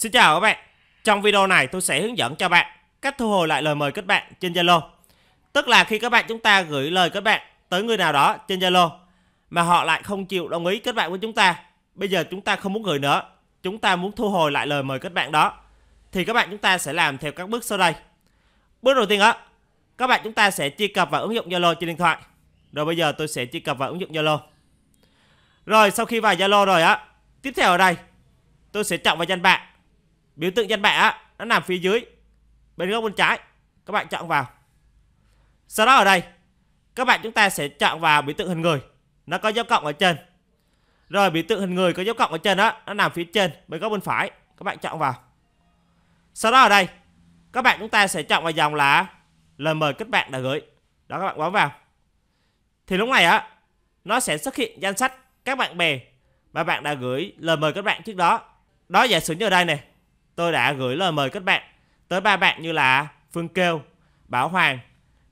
Xin chào các bạn. Trong video này tôi sẽ hướng dẫn cho bạn cách thu hồi lại lời mời kết bạn trên Zalo. Tức là khi các bạn chúng ta gửi lời kết bạn tới người nào đó trên Zalo mà họ lại không chịu đồng ý kết bạn với chúng ta. Bây giờ chúng ta không muốn gửi nữa, chúng ta muốn thu hồi lại lời mời kết bạn đó thì các bạn chúng ta sẽ làm theo các bước sau đây. Bước đầu tiên đó, các bạn chúng ta sẽ truy cập vào ứng dụng Zalo trên điện thoại. Rồi bây giờ tôi sẽ truy cập vào ứng dụng Zalo. Rồi sau khi vào Zalo rồi á, tiếp theo ở đây tôi sẽ chọn vào danh bạ biểu tượng danh bạ á nó nằm phía dưới bên góc bên trái các bạn chọn vào sau đó ở đây các bạn chúng ta sẽ chọn vào biểu tượng hình người nó có dấu cộng ở trên rồi biểu tượng hình người có dấu cộng ở trên đó nó nằm phía trên bên góc bên phải các bạn chọn vào sau đó ở đây các bạn chúng ta sẽ chọn vào dòng là lời mời kết bạn đã gửi đó các bạn bấm vào thì lúc này á nó sẽ xuất hiện danh sách các bạn bè mà bạn đã gửi lời mời các bạn trước đó đó giả sử như ở đây này tôi đã gửi lời mời kết bạn tới ba bạn như là Phương Kêu, Bảo Hoàng,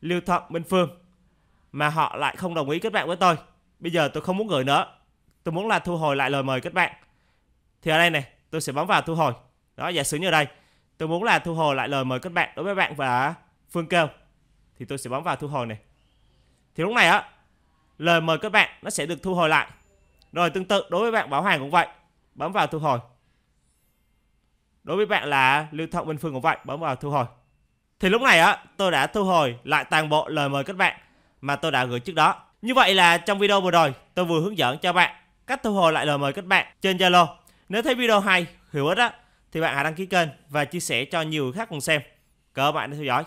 lưu Thọ Minh Phương mà họ lại không đồng ý kết bạn với tôi. Bây giờ tôi không muốn gửi nữa. Tôi muốn là thu hồi lại lời mời kết bạn. Thì ở đây này, tôi sẽ bấm vào thu hồi. Đó, giả sử như đây, tôi muốn là thu hồi lại lời mời kết bạn đối với bạn và Phương Kêu. Thì tôi sẽ bấm vào thu hồi này. Thì lúc này á, lời mời kết bạn nó sẽ được thu hồi lại. Rồi tương tự đối với bạn Bảo Hoàng cũng vậy. Bấm vào thu hồi đối với bạn là lưu thông bên phương của vậy bấm vào thu hồi thì lúc này á tôi đã thu hồi lại toàn bộ lời mời các bạn mà tôi đã gửi trước đó như vậy là trong video vừa rồi tôi vừa hướng dẫn cho bạn cách thu hồi lại lời mời các bạn trên Zalo nếu thấy video hay hữu ích á thì bạn hãy đăng ký kênh và chia sẻ cho nhiều người khác cùng xem cảm ơn bạn đã theo dõi